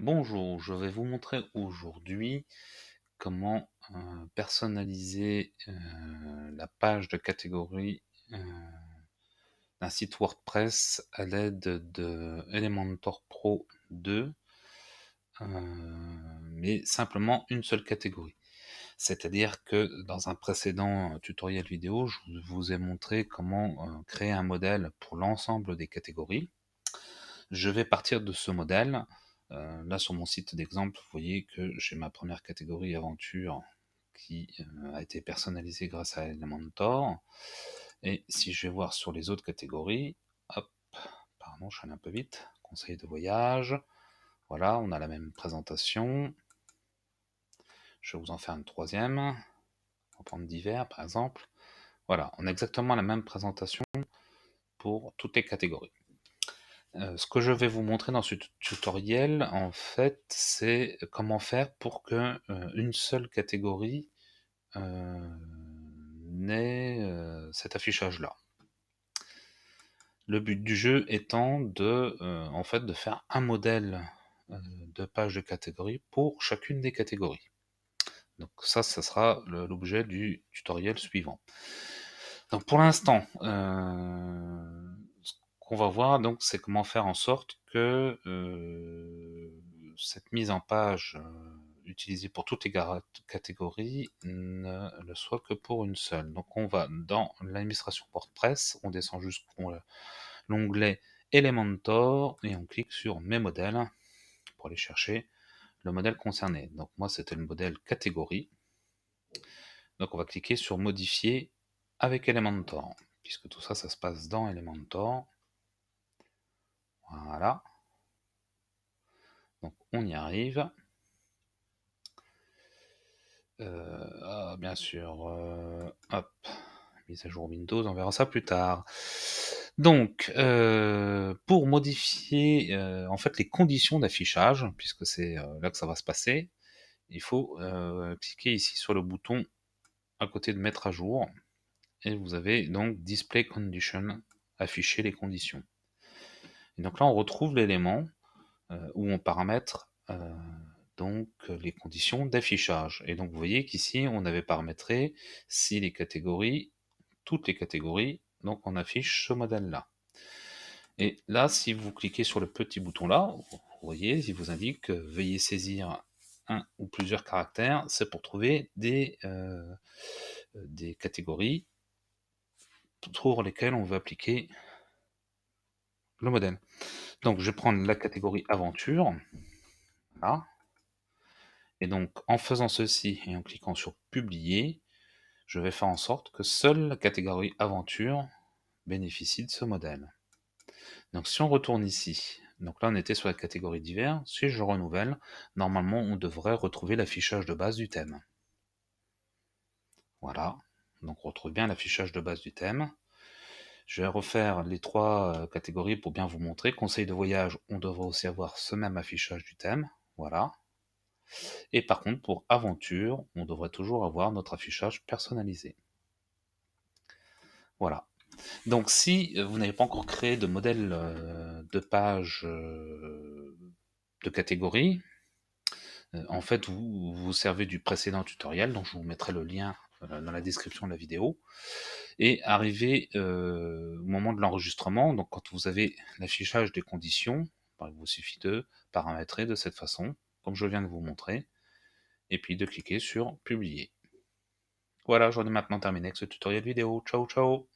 Bonjour, je vais vous montrer aujourd'hui comment euh, personnaliser euh, la page de catégorie euh, d'un site WordPress à l'aide de Elementor Pro 2, mais simplement une seule catégorie. C'est-à-dire que dans un précédent tutoriel vidéo, je vous ai montré comment créer un modèle pour l'ensemble des catégories. Je vais partir de ce modèle euh, là, sur mon site d'exemple, vous voyez que j'ai ma première catégorie aventure qui euh, a été personnalisée grâce à Elementor. Et si je vais voir sur les autres catégories, hop, pardon, je suis allé un peu vite, conseil de voyage, voilà, on a la même présentation. Je vais vous en faire une troisième. On va prendre divers, par exemple. Voilà, on a exactement la même présentation pour toutes les catégories. Euh, ce que je vais vous montrer dans ce tutoriel, en fait, c'est comment faire pour que euh, une seule catégorie euh, n'ait euh, cet affichage-là. Le but du jeu étant de, en fait, de faire un modèle de page de catégorie pour chacune des catégories. Donc ça, ça sera l'objet du tutoriel suivant. Donc pour l'instant, qu'on va voir, donc, c'est comment faire en sorte que euh, cette mise en page euh, utilisée pour toutes les catégories ne le soit que pour une seule. Donc on va dans l'administration WordPress, on descend jusqu'au euh, l'onglet Elementor et on clique sur mes modèles pour aller chercher le modèle concerné. Donc moi c'était le modèle catégorie. Donc on va cliquer sur modifier avec Elementor puisque tout ça ça se passe dans Elementor. Donc on y arrive. Euh, ah, bien sûr. Euh, mise à jour Windows, on verra ça plus tard. Donc, euh, pour modifier en fait les conditions d'affichage, puisque c'est là que ça va se passer, il faut cliquer ici sur le bouton à côté de mettre à jour. Et vous avez donc Display Condition, afficher les conditions. Et donc là, on retrouve l'élément euh, où on paramètre euh, donc les conditions d'affichage. Et donc vous voyez qu'ici, on avait paramétré si les catégories, toutes les catégories, donc on affiche ce modèle-là. Et là, si vous cliquez sur le petit bouton là, vous voyez, il vous indique veuillez saisir un ou plusieurs caractères, c'est pour trouver des, euh, des catégories pour lesquelles on veut appliquer le modèle. Donc, je vais prendre la catégorie aventure. Voilà. Et donc, en faisant ceci et en cliquant sur publier, je vais faire en sorte que seule la catégorie aventure bénéficie de ce modèle. Donc, si on retourne ici, donc là, on était sur la catégorie divers. Si je renouvelle, normalement, on devrait retrouver l'affichage de base du thème. Voilà. Donc, on retrouve bien l'affichage de base du thème. Je vais refaire les trois euh, catégories pour bien vous montrer. Conseil de voyage, on devrait aussi avoir ce même affichage du thème. Voilà. Et par contre, pour aventure, on devrait toujours avoir notre affichage personnalisé. Voilà. Donc si vous n'avez pas encore créé de modèle euh, de page euh, de catégorie, en fait, vous vous servez du précédent tutoriel, dont je vous mettrai le lien euh, dans la description de la vidéo. Et arrivé euh, au moment de l'enregistrement, donc quand vous avez l'affichage des conditions, bah, il vous suffit de paramétrer de cette façon, comme je viens de vous montrer, et puis de cliquer sur publier. Voilà, j'en ai maintenant terminé avec ce tutoriel vidéo. Ciao ciao